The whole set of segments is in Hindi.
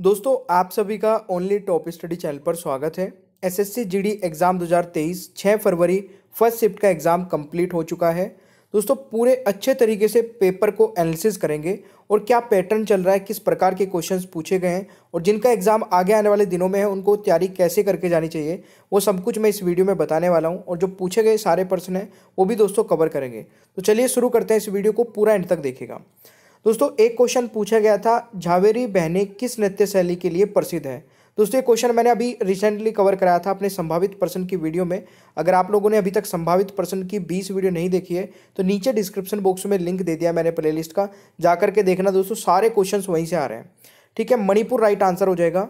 दोस्तों आप सभी का ओनली टॉप स्टडी चैनल पर स्वागत है एसएससी जीडी एग्ज़ाम 2023 6 फरवरी फर्स्ट शिफ्ट का एग्ज़ाम कंप्लीट हो चुका है दोस्तों पूरे अच्छे तरीके से पेपर को एनालिसिस करेंगे और क्या पैटर्न चल रहा है किस प्रकार के क्वेश्चंस पूछे गए हैं और जिनका एग्ज़ाम आगे आने वाले दिनों में है उनको तैयारी कैसे करके जानी चाहिए वो सब कुछ मैं इस वीडियो में बताने वाला हूँ और जो पूछे गए सारे प्रश्न हैं वो भी दोस्तों कवर करेंगे तो चलिए शुरू करते हैं इस वीडियो को पूरा एंड तक देखेगा दोस्तों एक क्वेश्चन पूछा गया था झावेरी बहने किस नृत्य शैली के लिए प्रसिद्ध है दोस्तों ये क्वेश्चन मैंने अभी रिसेंटली कवर कराया था अपने संभावित प्रश्न की वीडियो में अगर आप लोगों ने अभी तक संभावित प्रश्न की 20 वीडियो नहीं देखी है तो नीचे डिस्क्रिप्शन बॉक्स में लिंक दे दिया मैंने प्लेलिस्ट का जा करके देखना दोस्तों सारे क्वेश्चन वहीं से आ रहे हैं ठीक है मणिपुर राइट आंसर हो जाएगा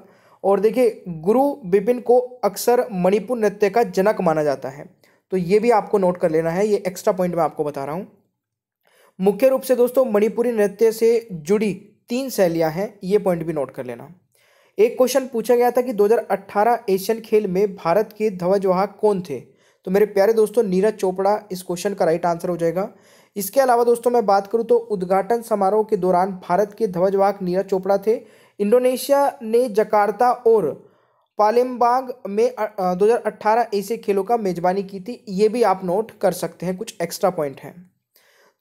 और देखिए गुरु बिपिन को अक्सर मणिपुर नृत्य का जनक माना जाता है तो ये भी आपको नोट कर लेना है ये एक्स्ट्रा पॉइंट मैं आपको बता रहा हूँ मुख्य रूप से दोस्तों मणिपुरी नृत्य से जुड़ी तीन शैलियाँ हैं ये पॉइंट भी नोट कर लेना एक क्वेश्चन पूछा गया था कि 2018 एशियन खेल में भारत के ध्वजवाहक कौन थे तो मेरे प्यारे दोस्तों नीरज चोपड़ा इस क्वेश्चन का राइट आंसर हो जाएगा इसके अलावा दोस्तों मैं बात करूँ तो उद्घाटन समारोह के दौरान भारत के ध्वजवाहक नीरज चोपड़ा थे इंडोनेशिया ने जकार्ता और पालेमबाग में 2018 ऐसे खेलों का मेजबानी की थी ये भी आप नोट कर सकते हैं कुछ एक्स्ट्रा पॉइंट हैं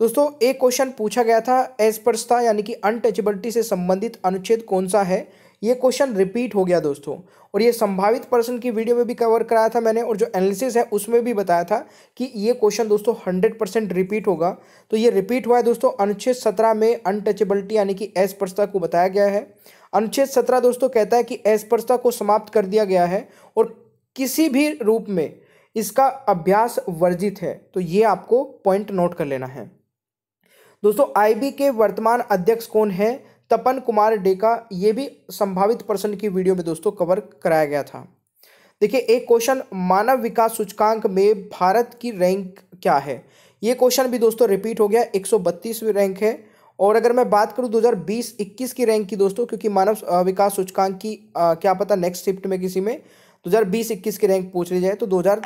दोस्तों एक क्वेश्चन पूछा गया था एस्पर्शता यानी कि अनटचेबिलिटी से संबंधित अनुच्छेद कौन सा है ये क्वेश्चन रिपीट हो गया दोस्तों और ये संभावित पर्सन की वीडियो में भी कवर कराया था मैंने और जो एनालिसिस है उसमें भी बताया था कि ये क्वेश्चन दोस्तों हंड्रेड परसेंट रिपीट होगा तो ये रिपीट हुआ है दोस्तों अनुच्छेद सत्रह में अनटचेबिलिटी यानी कि एस्पर्शता को बताया गया है अनुच्छेद सत्रह दोस्तों कहता है कि एस्पर्शता को समाप्त कर दिया गया है और किसी भी रूप में इसका अभ्यास वर्जित है तो ये आपको पॉइंट नोट कर लेना है दोस्तों आईबी के वर्तमान अध्यक्ष कौन है तपन कुमार डेका ये भी संभावित प्रश्न की वीडियो में दोस्तों कवर कराया गया था देखिए एक क्वेश्चन मानव विकास सूचकांक में भारत की रैंक क्या है ये क्वेश्चन भी दोस्तों रिपीट हो गया एक रैंक है और अगर मैं बात करूं 2020-21 की रैंक की दोस्तों क्योंकि मानव विकास सूचकांक की आ, क्या पता नेक्स्ट शिफ्ट में किसी में दो तो हज़ार बीस इक्कीस की रैंक पूछ ली जाए तो दो हज़ार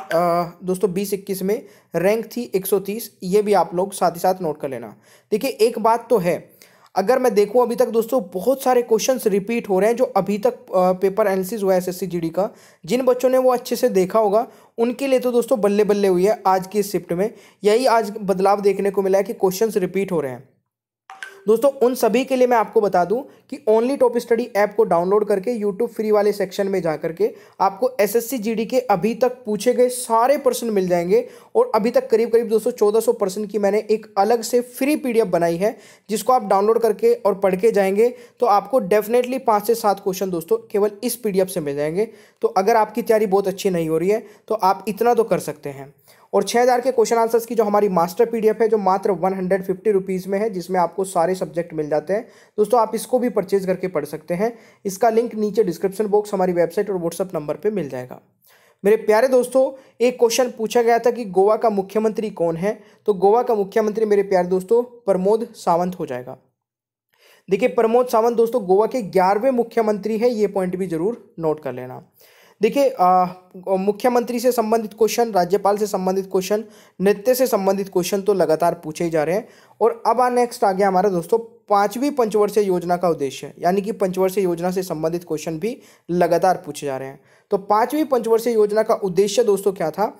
दोस्तों बीस इक्कीस में रैंक थी एक सौ तीस ये भी आप लोग साथ ही साथ नोट कर लेना देखिए एक बात तो है अगर मैं देखूं अभी तक दोस्तों बहुत सारे क्वेश्चंस रिपीट हो रहे हैं जो अभी तक पेपर एनालिसिस हुआ है एस एस का जिन बच्चों ने वो अच्छे से देखा होगा उनके लिए तो दोस्तों बल्ले बल्ले हुई है आज की इस शिफ्ट में यही आज बदलाव देखने को मिला है कि क्वेश्चंस रिपीट हो रहे हैं दोस्तों उन सभी के लिए मैं आपको बता दूं कि ओनली टॉप स्टडी ऐप को डाउनलोड करके यूट्यूब फ्री वाले सेक्शन में जा के आपको एस एस के अभी तक पूछे गए सारे प्रश्न मिल जाएंगे और अभी तक करीब करीब दोस्तों चौदह प्रश्न की मैंने एक अलग से फ्री पी बनाई है जिसको आप डाउनलोड करके और पढ़ के जाएंगे तो आपको डेफिनेटली पाँच से सात क्वेश्चन दोस्तों केवल इस पी से मिल जाएंगे तो अगर आपकी तैयारी बहुत अच्छी नहीं हो रही है तो आप इतना तो कर सकते हैं और 6000 के क्वेश्चन आंसर्स की जो हमारी मास्टर पीडीएफ है जो मात्र वन हंड्रेड में है जिसमें आपको सारे सब्जेक्ट मिल जाते हैं दोस्तों आप इसको भी परचेज करके पढ़ सकते हैं इसका लिंक नीचे डिस्क्रिप्शन बॉक्स हमारी वेबसाइट और व्हाट्सअप नंबर पर मिल जाएगा मेरे प्यारे दोस्तों एक क्वेश्चन पूछा गया था कि गोवा का मुख्यमंत्री कौन है तो गोवा का मुख्यमंत्री मेरे प्यारे दोस्तों प्रमोद सावंत हो जाएगा देखिए प्रमोद सावंत दोस्तों गोवा के ग्यारहवें मुख्यमंत्री हैं ये पॉइंट भी जरूर नोट कर लेना देखिए मुख्यमंत्री से संबंधित क्वेश्चन राज्यपाल से संबंधित क्वेश्चन नृत्य से संबंधित क्वेश्चन तो लगातार पूछे ही जा रहे हैं और अब आ नेक्स्ट आ गया हमारा दोस्तों पांचवी पंचवर्षीय योजना का उद्देश्य यानी कि पंचवर्षीय योजना से संबंधित क्वेश्चन भी लगातार पूछे जा रहे हैं तो पांचवी पंचवर्षीय योजना का उद्देश्य दोस्तों क्या था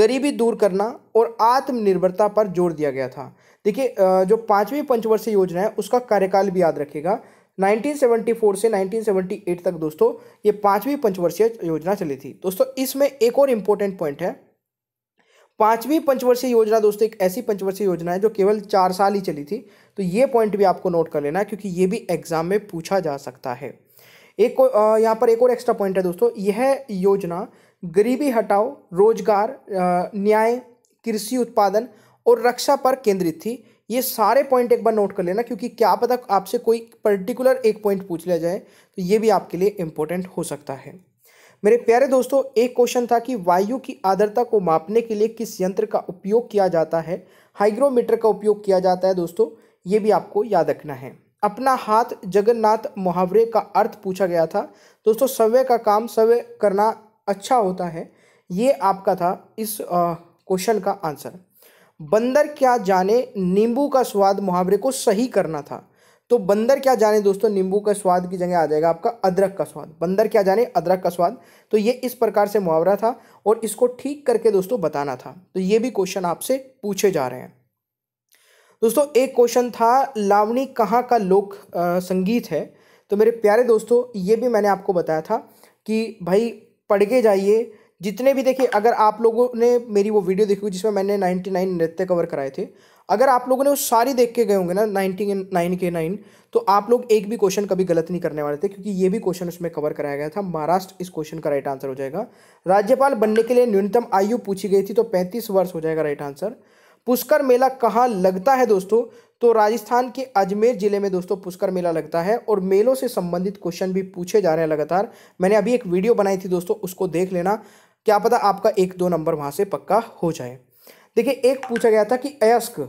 गरीबी दूर करना और आत्मनिर्भरता पर जोर दिया गया था देखिए जो पांचवी पंचवर्षीय योजना है उसका कार्यकाल भी याद रखेगा 1974 से 1978 तक दोस्तों ये पांचवी पंचवर्षीय योजना चली थी दोस्तों इसमें एक और इम्पोर्टेंट पॉइंट है पांचवी पंचवर्षीय योजना दोस्तों एक ऐसी पंचवर्षीय योजना है जो केवल चार साल ही चली थी तो ये पॉइंट भी आपको नोट कर लेना क्योंकि ये भी एग्जाम में पूछा जा सकता है एक यहाँ पर एक और एक्स्ट्रा पॉइंट है दोस्तों यह योजना गरीबी हटाओ रोजगार न्याय कृषि उत्पादन और रक्षा पर केंद्रित थी ये सारे पॉइंट एक बार नोट कर लेना क्योंकि क्या पता आपसे कोई पर्टिकुलर एक पॉइंट पूछ लिया जाए तो ये भी आपके लिए इम्पोर्टेंट हो सकता है मेरे प्यारे दोस्तों एक क्वेश्चन था कि वायु की आर्द्रता को मापने के लिए किस यंत्र का उपयोग किया जाता है हाइग्रोमीटर का उपयोग किया जाता है दोस्तों ये भी आपको याद रखना है अपना हाथ जगन्नाथ मुहावरे का अर्थ पूछा गया था दोस्तों सव्य का काम सव्य करना अच्छा होता है ये आपका था इस क्वेश्चन का आंसर बंदर क्या जाने नींबू का स्वाद मुहावरे को सही करना था तो बंदर क्या जाने दोस्तों नींबू का स्वाद की जगह आ जाएगा आपका अदरक का स्वाद बंदर क्या जाने अदरक का स्वाद तो ये इस प्रकार से मुहावरा था और इसको ठीक करके दोस्तों बताना था तो ये भी क्वेश्चन आपसे पूछे जा रहे हैं दोस्तों एक क्वेश्चन था लावणी कहाँ का लोक आ, संगीत है तो मेरे प्यारे दोस्तों ये भी मैंने आपको बताया था कि भाई पढ़ के जाइए जितने भी देखिए अगर आप लोगों ने मेरी वो वीडियो देखी हुई जिसमें मैंने नाइन्टी नाइन नृत्य कवर कराए थे अगर आप लोगों ने वो सारी देख के गए होंगे ना नाइनटी नाइन के नाइन तो आप लोग एक भी क्वेश्चन कभी गलत नहीं करने वाले थे क्योंकि ये भी क्वेश्चन उसमें कवर कराया गया था महाराष्ट्र इस क्वेश्चन का राइट आंसर हो जाएगा राज्यपाल बनने के लिए न्यूनतम आयु पूछी गई थी तो पैंतीस वर्ष हो जाएगा राइट आंसर पुष्कर मेला कहाँ लगता है दोस्तों तो राजस्थान के अजमेर जिले में दोस्तों पुष्कर मेला लगता है और मेलों से संबंधित क्वेश्चन भी पूछे जा रहे हैं लगातार मैंने अभी एक वीडियो बनाई थी दोस्तों उसको देख लेना क्या पता आपका एक दो नंबर वहाँ से पक्का हो जाए देखिए एक पूछा गया था कि अयस्क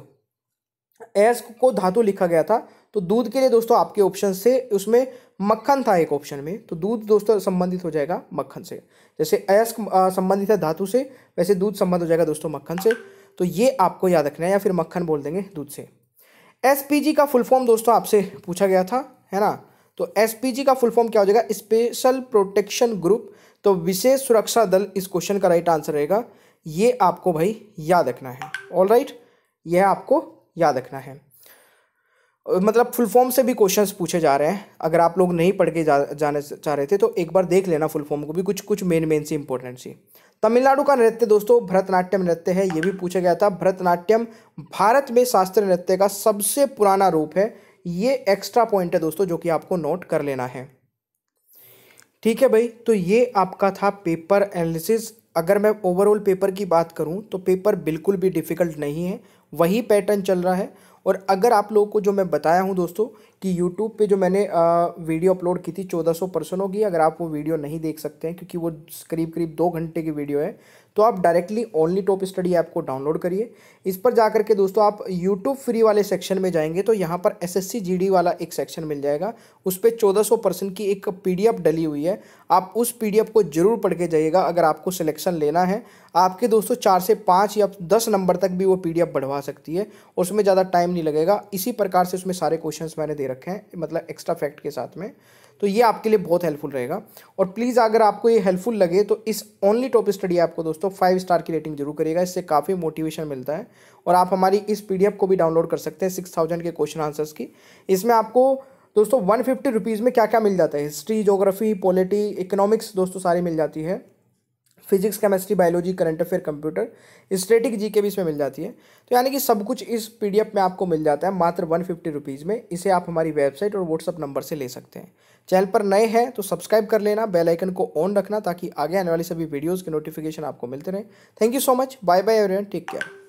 अयस्क को धातु लिखा गया था तो दूध के लिए दोस्तों आपके ऑप्शन से उसमें मक्खन था एक ऑप्शन में तो दूध दोस्तों संबंधित हो जाएगा मक्खन से जैसे अयस्क संबंधित है धातु से वैसे दूध संबंध हो जाएगा दोस्तों मक्खन से तो ये आपको याद रखना है या फिर मक्खन बोल देंगे दूध से एस का फुल फॉर्म दोस्तों आपसे पूछा गया था है ना तो एस का फुल फॉर्म क्या हो जाएगा स्पेशल प्रोटेक्शन ग्रुप तो विशेष सुरक्षा दल इस क्वेश्चन का राइट आंसर रहेगा ये आपको भाई याद रखना है ऑल राइट यह आपको याद रखना है मतलब फुल फॉर्म से भी क्वेश्चंस पूछे जा रहे हैं अगर आप लोग नहीं पढ़ के जा, जाने चाह रहे थे तो एक बार देख लेना फुल फॉर्म को भी कुछ कुछ मेन मेन सी इंपॉर्टेंट सी तमिलनाडु का नृत्य दोस्तों भरतनाट्यम नृत्य है ये भी पूछा गया था भरतनाट्यम भारत में शास्त्रीय नृत्य का सबसे पुराना रूप है ये एक्स्ट्रा पॉइंट है दोस्तों जो कि आपको नोट कर लेना है ठीक है भाई तो ये आपका था पेपर एनालिसिस अगर मैं ओवरऑल पेपर की बात करूं तो पेपर बिल्कुल भी डिफ़िकल्ट नहीं है वही पैटर्न चल रहा है और अगर आप लोगों को जो मैं बताया हूं दोस्तों कि यूट्यूब पे जो मैंने आ, वीडियो अपलोड की थी 1400 पर्सनों की अगर आप वो वीडियो नहीं देख सकते हैं क्योंकि वो करीब करीब दो घंटे की वीडियो है तो आप directly only top study app को डाउनलोड करिए इस पर जा करके दोस्तों आप यूट्यूब फ्री वाले सेक्शन में जाएंगे तो यहाँ पर एस एस वाला एक सेक्शन मिल जाएगा उस पर चौदह परसेंट की एक पी डली हुई है आप उस पी को जरूर पढ़ के जाइएगा अगर आपको सिलेक्शन लेना है आपके दोस्तों चार से पाँच या दस नंबर तक भी वो पी बढ़वा सकती है उसमें ज़्यादा टाइम नहीं लगेगा इसी प्रकार से उसमें सारे क्वेश्चन मैंने दे रखे हैं मतलब एक्स्ट्रा फैक्ट के साथ में तो ये आपके लिए बहुत हेल्पफुल रहेगा और प्लीज़ अगर आपको ये हेल्पफुल लगे तो इस ओनली टॉप स्टडी आपको दोस्तों फाइव स्टार की रेटिंग जरूर करिएगा इससे काफ़ी मोटिवेशन मिलता है और आप हमारी इस पीडीएफ को भी डाउनलोड कर सकते हैं सिक्स थाउजेंड के क्वेश्चन आंसर्स की इसमें आपको दोस्तों वन फिफ्टी रुपीज़ में क्या क्या मिल जाता है हिस्ट्री जोग्राफी पॉलिटी इकोनॉमिक्स दोस्तों सारी मिल जाती है physics chemistry biology current affair computer static G K भी इसमें मिल जाती है तो यानी कि सब कुछ इस पीडीएफ में आपको मिल जाता है मात्र वन फिफ्टी रुपीज़ में इसे आप हमारी वेबसाइट और व्हाट्सअप नंबर से ले सकते हैं चैनल पर नए हैं तो सब्सक्राइब कर लेना बेल आइकन को ऑन रखना ताकि आगे आने वाली सभी वीडियोज़ के नोटिफिकेशन आपको मिलते रहें thank you so much bye bye everyone take care